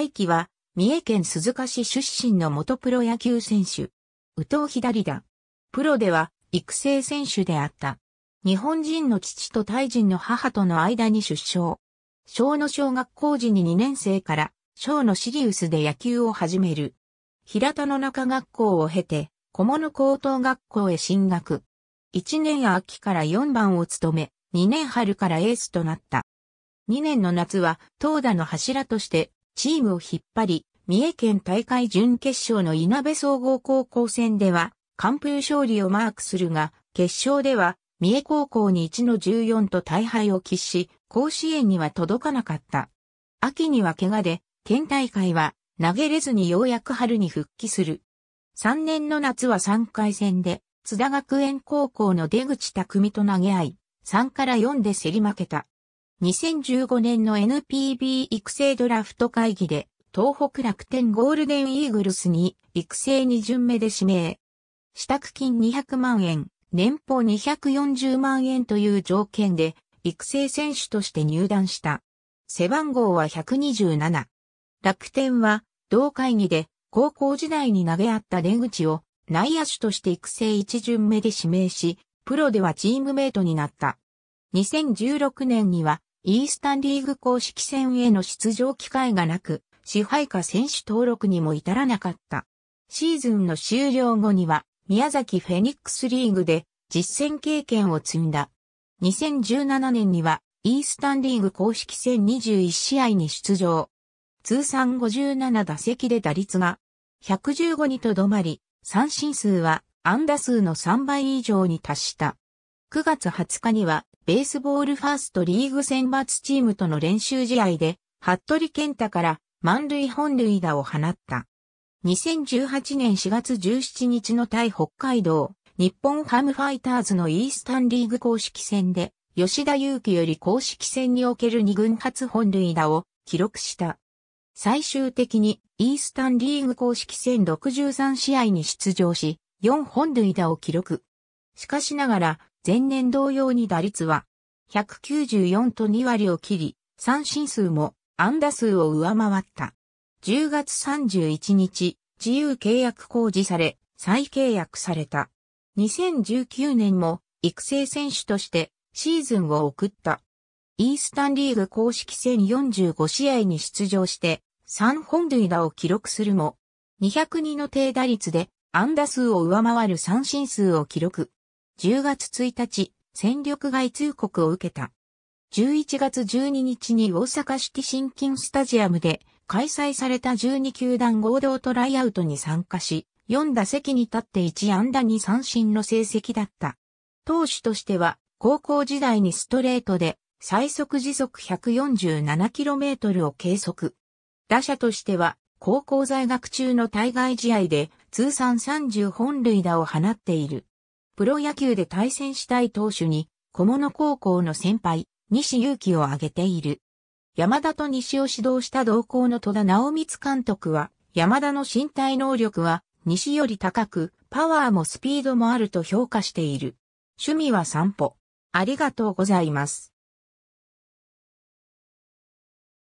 大輝は、三重県鈴鹿市出身の元プロ野球選手。宇藤左だ。プロでは、育成選手であった。日本人の父とタイ人の母との間に出生。小の小学校時に2年生から、小のシリウスで野球を始める。平田の中学校を経て、小物高等学校へ進学。1年秋から4番を務め、2年春からエースとなった。2年の夏は、投打の柱として、チームを引っ張り、三重県大会準決勝の稲部総合高校戦では、完封勝利をマークするが、決勝では、三重高校に1の14と大敗を喫し、甲子園には届かなかった。秋には怪我で、県大会は投げれずにようやく春に復帰する。3年の夏は3回戦で、津田学園高校の出口匠と投げ合い、3から4で競り負けた。2015年の NPB 育成ドラフト会議で、東北楽天ゴールデンイーグルスに育成2巡目で指名。支度金200万円、年俸240万円という条件で、育成選手として入団した。背番号は127。楽天は、同会議で、高校時代に投げ合った出口を、内野手として育成1巡目で指名し、プロではチームメイトになった。2016年にはイースタンリーグ公式戦への出場機会がなく、支配下選手登録にも至らなかった。シーズンの終了後には、宮崎フェニックスリーグで実戦経験を積んだ。2017年には、イースタンリーグ公式戦21試合に出場。通算57打席で打率が115にとどまり、三振数は安打数の3倍以上に達した。9月20日にはベースボールファーストリーグ選抜チームとの練習試合で、服部健太から満塁本塁打を放った。2018年4月17日の対北海道、日本ハムファイターズのイースタンリーグ公式戦で、吉田祐希より公式戦における2軍初本塁打を記録した。最終的にイースタンリーグ公式戦63試合に出場し、4本塁打を記録。しかしながら、前年同様に打率は194と2割を切り、三振数も安打数を上回った。10月31日、自由契約公示され、再契約された。2019年も育成選手としてシーズンを送った。イースタンリーグ公式戦45試合に出場して3本塁打を記録するも、202の低打率で安打数を上回る三振数を記録。10月1日、戦力外通告を受けた。11月12日に大阪式新金スタジアムで開催された12球団合同トライアウトに参加し、4打席に立って1安打2三振の成績だった。投手としては、高校時代にストレートで最速時速 147km を計測。打者としては、高校在学中の対外試合で通算30本塁打を放っている。プロ野球で対戦したい投手に、小物高校の先輩、西祐希を挙げている。山田と西を指導した同校の戸田直光監督は、山田の身体能力は西より高く、パワーもスピードもあると評価している。趣味は散歩。ありがとうございます。